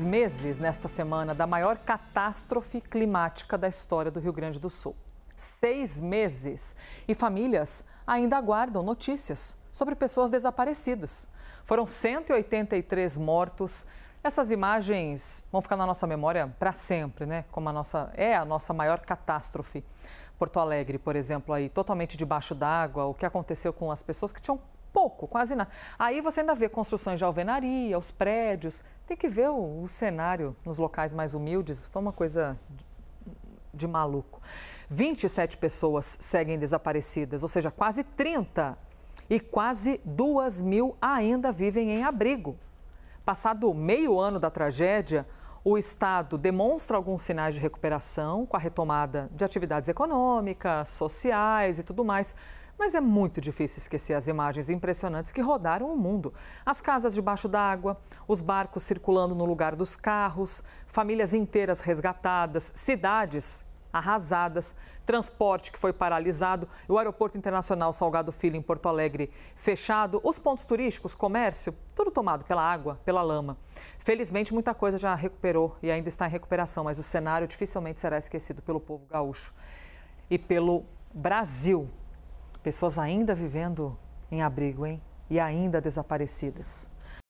meses nesta semana da maior catástrofe climática da história do Rio Grande do Sul. Seis meses! E famílias ainda aguardam notícias sobre pessoas desaparecidas. Foram 183 mortos. Essas imagens vão ficar na nossa memória para sempre, né? Como a nossa é a nossa maior catástrofe. Porto Alegre, por exemplo, aí totalmente debaixo d'água, o que aconteceu com as pessoas que tinham pouco, quase nada. Aí você ainda vê construções de alvenaria, os prédios. Tem que ver o, o cenário nos locais mais humildes. Foi uma coisa de maluco. 27 pessoas seguem desaparecidas, ou seja, quase 30. E quase 2 mil ainda vivem em abrigo. Passado meio ano da tragédia, o Estado demonstra alguns sinais de recuperação com a retomada de atividades econômicas, sociais e tudo mais. Mas é muito difícil esquecer as imagens impressionantes que rodaram o mundo. As casas debaixo d'água, os barcos circulando no lugar dos carros, famílias inteiras resgatadas, cidades arrasadas, transporte que foi paralisado, o Aeroporto Internacional Salgado Filho em Porto Alegre fechado, os pontos turísticos, comércio, tudo tomado pela água, pela lama. Felizmente muita coisa já recuperou e ainda está em recuperação, mas o cenário dificilmente será esquecido pelo povo gaúcho e pelo Brasil. Pessoas ainda vivendo em abrigo, hein? E ainda desaparecidas.